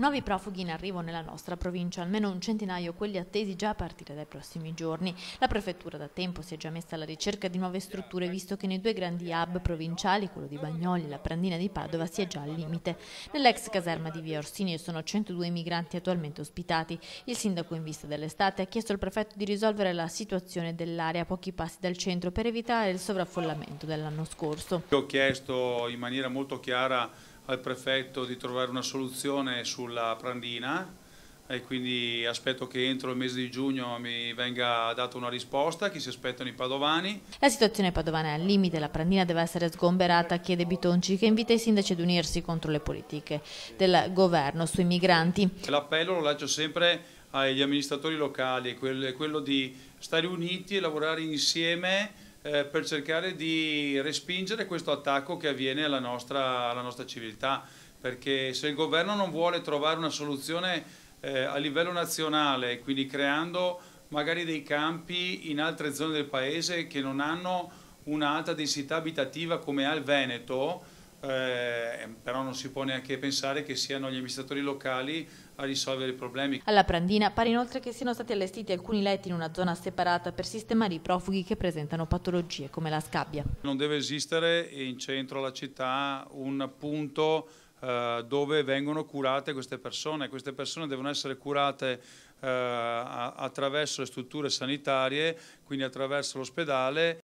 Nuovi profughi in arrivo nella nostra provincia, almeno un centinaio quelli attesi già a partire dai prossimi giorni. La prefettura da tempo si è già messa alla ricerca di nuove strutture, visto che nei due grandi hub provinciali, quello di Bagnoli e la Prandina di Padova, si è già al limite. Nell'ex caserma di Via Orsini sono 102 migranti attualmente ospitati. Il sindaco in vista dell'estate ha chiesto al prefetto di risolvere la situazione dell'area a pochi passi dal centro per evitare il sovraffollamento dell'anno scorso. Ho chiesto in maniera molto chiara al prefetto di trovare una soluzione sulla Prandina e quindi aspetto che entro il mese di giugno mi venga data una risposta, chi si aspettano i padovani. La situazione padovana è al limite, la Prandina deve essere sgomberata, chiede Bitonci che invita i sindaci ad unirsi contro le politiche del governo sui migranti. L'appello lo lancio sempre agli amministratori locali, quello di stare uniti e lavorare insieme eh, per cercare di respingere questo attacco che avviene alla nostra, alla nostra, civiltà, perché se il governo non vuole trovare una soluzione eh, a livello nazionale, quindi creando magari dei campi in altre zone del paese che non hanno un'alta densità abitativa come ha il Veneto, eh, però non si può neanche pensare che siano gli amministratori locali a risolvere i problemi. Alla Prandina pare inoltre che siano stati allestiti alcuni letti in una zona separata per sistemare i profughi che presentano patologie come la scabbia. Non deve esistere in centro alla città un punto eh, dove vengono curate queste persone. Queste persone devono essere curate eh, attraverso le strutture sanitarie, quindi attraverso l'ospedale